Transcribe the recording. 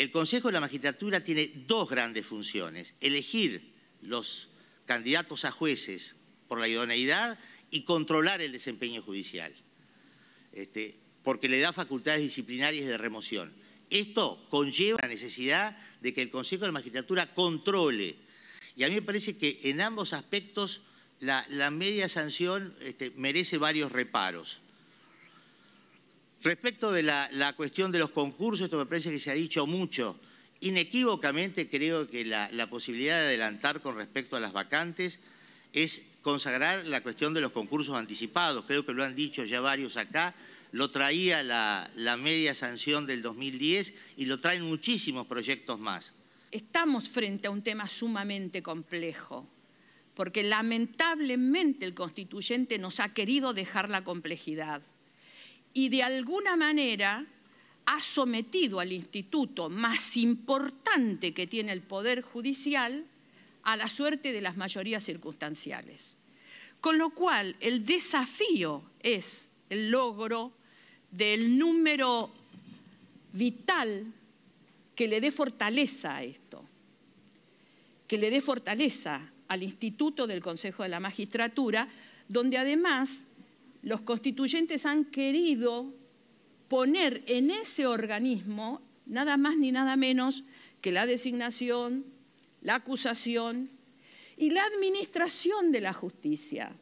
El Consejo de la Magistratura tiene dos grandes funciones, elegir los candidatos a jueces por la idoneidad y controlar el desempeño judicial, este, porque le da facultades disciplinarias de remoción. Esto conlleva la necesidad de que el Consejo de la Magistratura controle. Y a mí me parece que en ambos aspectos la, media sanción este, merece varios reparos. Respecto de la, cuestión de los concursos, esto me parece que se ha dicho mucho. Inequívocamente creo que la, posibilidad de adelantar con respecto a las vacantes es consagrar la cuestión de los concursos anticipados. Creo que lo han dicho ya varios acá. Lo traía la media sanción del 2010 y lo traen muchísimos proyectos más. Estamos frente a un tema sumamente complejo, porque lamentablemente el constituyente nos ha querido dejar la complejidad y de alguna manera ha sometido al instituto más importante que tiene el Poder Judicial a la suerte de las mayorías circunstanciales. Con lo cual, el desafío es el logro del número vital que le dé fortaleza a esto, que le dé fortaleza al Instituto del Consejo de la Magistratura, donde además los constituyentes han querido poner en ese organismo nada más ni nada menos que la designación, la acusación y la administración de la justicia.